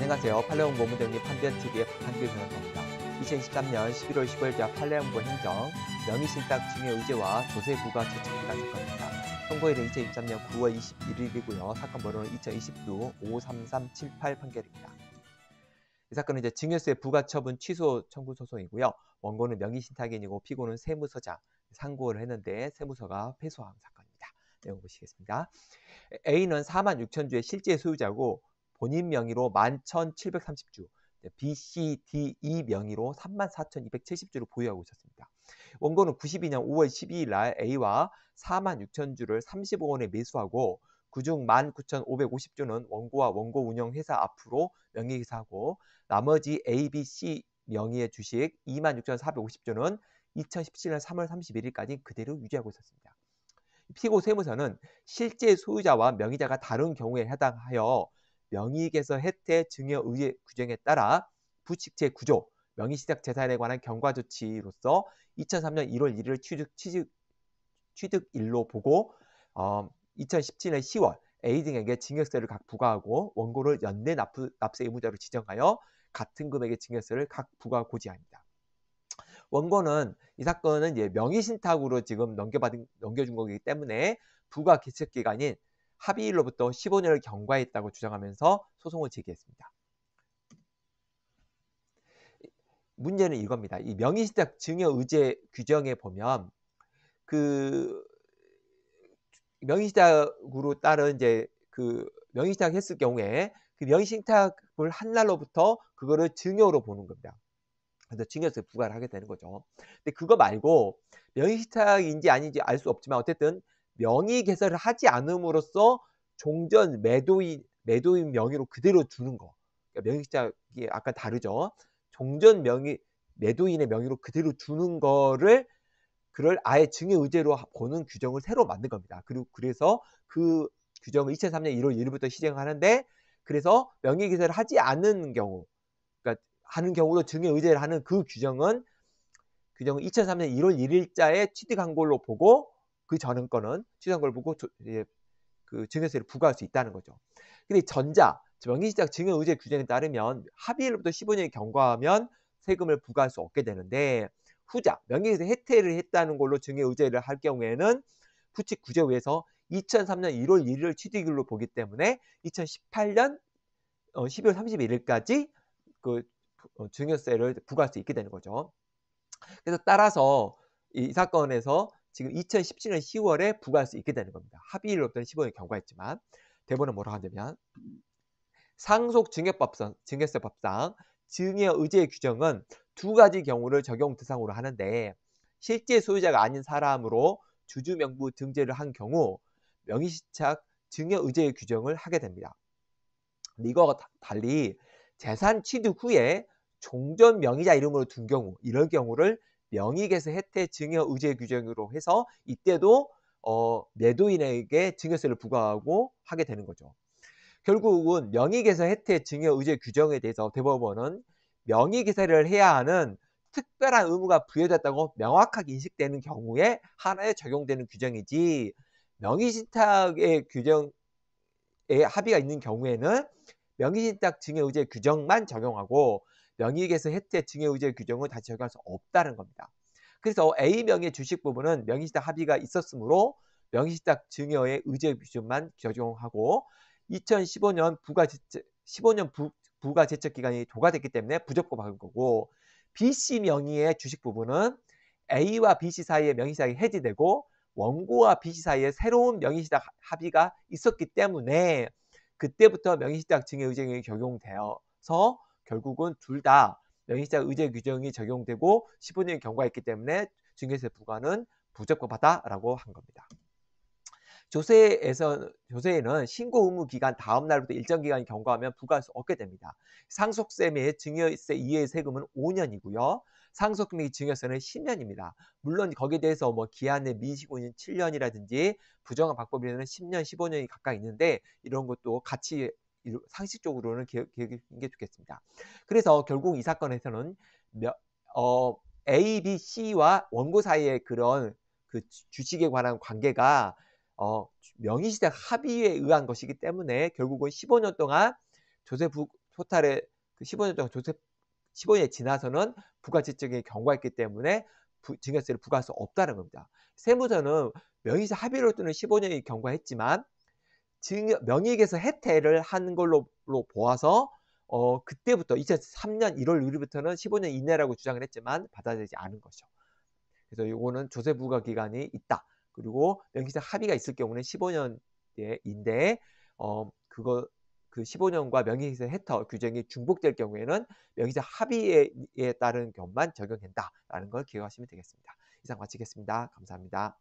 안녕하세요. 팔레옹모 문정리 판변TV의 박한길 변호사입니다. 2 0 1 3년 11월 15일 자 팔레옹보 행정 명의신탁 중의 의제와 조세부가 채택기가 사건입니다. 선고일은 2 0 1 3년 9월 21일이고요. 사건 번호는 2020도 53378 판결입니다. 이 사건은 이제 증여세 부가처분 취소 청구 소송이고요. 원고는 명의신탁인이고 피고는 세무서장 상고를 했는데 세무서가 패소한 사건입니다. 내용 보시겠습니다. A는 4만 6천 주의 실제 소유자고 본인 명의로 11,730주, BCDE 명의로 34,270주를 보유하고 있었습니다. 원고는 92년 5월 12일 날 A와 46,000주를 35원에 매수하고 그 중 19,550주는 원고와 원고 운영 회사 앞으로 명의 기사하고 나머지 ABC 명의의 주식 26,450주는 2017년 3월 31일까지 그대로 유지하고 있었습니다. 피고 세무서는 실제 소유자와 명의자가 다른 경우에 해당하여 명의개서 혜택 증여 의의 규정에 따라 부칙제 구조, 명의시작 재산에 관한 경과 조치로서 2003년 1월 1일 취득, 취득, 취득일로 보고 어, 2017년 10월 A 등에게 증여세를 각 부과하고 원고를 연내 납부, 납세 의무자로 지정하여 같은 금액의 증여세를 각 부과 고지합니다. 원고는 이 사건은 이제 명의신탁으로 지금 넘겨받은 넘겨준 거기 때문에 부과 기책 기간인 합의일로부터 15년을 경과했다고 주장하면서 소송을 제기했습니다. 문제는 이겁니다. 이 명의신탁 증여 의제 규정에 보면 그 명의신탁으로 따른 이제 그 명의신탁 했을 경우에 그 명의신탁을 한 날로부터 그거를 증여로 보는 겁니다. 그래서 증여세 부과를 하게 되는 거죠. 근데 그거 말고 명의신탁인지 아닌지 알 수 없지만 어쨌든 명의 개설을 하지 않음으로써 종전 매도인 매도인 명의로 그대로 두는 거. 그러니까 명의시작이 아까 다르죠. 종전 명의 매도인의 명의로 그대로 두는 거를 그럴 아예 증여 의제로 보는 규정을 새로 만든 겁니다. 그리고 그래서 그 규정을 2003년 1월 1일부터 시행하는데 그래서 명의 개설을 하지 않은 경우 그러니까 하는 경우로 증여 의제를 하는 그 규정은 규정은 2003년 1월 1일자에 취득한 걸로 보고 그 전은 거는 취소한 걸 보고 예, 그 증여세를 부과할 수 있다는 거죠. 근데 전자 명의시장 증여의제 규정에 따르면 합의일로부터 15년이 경과하면 세금을 부과할 수 없게 되는데 후자 명의시세 해태를 했다는 걸로 증여의제를 할 경우에는 부칙 구제 위해서 2003년 1월 1일 취득일로 보기 때문에 2018년 12월 31일까지 그 어, 증여세를 부과할 수 있게 되는 거죠. 그래서 따라서 이 사건에서 지금 2017년 10월에 부과할 수 있게 되는 겁니다. 합의일로 없던 1 5년 경과했지만 대본원은 뭐라고 하냐면 상속 증여법상, 증여세법상 증여 의제 규정은 두 가지 경우를 적용 대상으로 하는데 실제 소유자가 아닌 사람으로 주주 명부 등재를 한 경우 명의시착 증여 의제의 규정을 하게 됩니다. 이거와 달리 재산 취득 후에 종전 명의자 이름으로 둔 경우 이런 경우를 명의계수 혜택 증여 의제 규정으로 해서 이때도 어, 매도인에게 증여세를 부과하고 하게 되는 거죠. 결국은 명의계수 혜택 증여 의제 규정에 대해서 대법원은 명의기사를 해야 하는 특별한 의무가 부여됐다고 명확하게 인식되는 경우에 하나에 적용되는 규정이지 명의신탁의 규정에 합의가 있는 경우에는 명의신탁 증여의제 규정만 적용하고 명의계서 혜택 증여 의제 규정을 다시 적용할 수 없다는 겁니다. 그래서 A 명의 주식 부분은 명의신탁 합의가 있었으므로 명의신탁 증여의 의제 규정만 적용하고 2015년 부가 제척, 15년 부, 부가 제척 기간이 도과됐기 때문에 부적고 한 거고 b c 명의의 주식 부분은 A와 b c 사이의 명의시탁이 해지되고 원고와 b c 사이의 새로운 명의시탁 합의가 있었기 때문에 그때부터 명의시탁 증여 의제이 적용되어서 결국은 둘 다 명의자 의제 규정이 적용되고 15년이 경과했기 때문에 증여세 부과는 부적법하다라고 한 겁니다. 조세에서 조세에는 신고 의무 기간 다음 날부터 일정 기간이 경과하면 부과할 수 없게 됩니다. 상속세 및 증여세 이외의 세금은 5년이고요. 상속금액 증여세는 10년입니다. 물론 거기에 대해서 뭐 기한의 미시고인 7년이라든지 부정한 방법에는 이 10년, 15년이 가까이 있는데 이런 것도 같이 상식적으로는 기억인 게 좋겠습니다. 그래서 결국 이 사건에서는 어, A, B, C와 원고 사이의 그런 그 주식에 관한 관계가 어, 명의시장 합의에 의한 것이기 때문에 결국은 15년 동안 조세부 토탈의 그 15년 동안 조세 15년이 지나서는 부가채적인 경과했기 때문에 부, 증여세를 부과할 수 없다는 겁니다. 세무서는 명의사 합의로 뜨는 15년이 경과했지만 명의에서 해태를 한 걸로 보아서 어, 그때부터 2003년 1월 1일부터는 15년 이내라고 주장을 했지만 받아들이지 않은 것이죠. 그래서 이거는 조세 부과 기간이 있다. 그리고 명기상 합의가 있을 경우는 15년인데 예, 어, 그거 그 15년과 명의세 해터 규정이 중복될 경우에는 명의자 합의에 따른 경우만 적용된다라는 걸 기억하시면 되겠습니다. 이상 마치겠습니다. 감사합니다.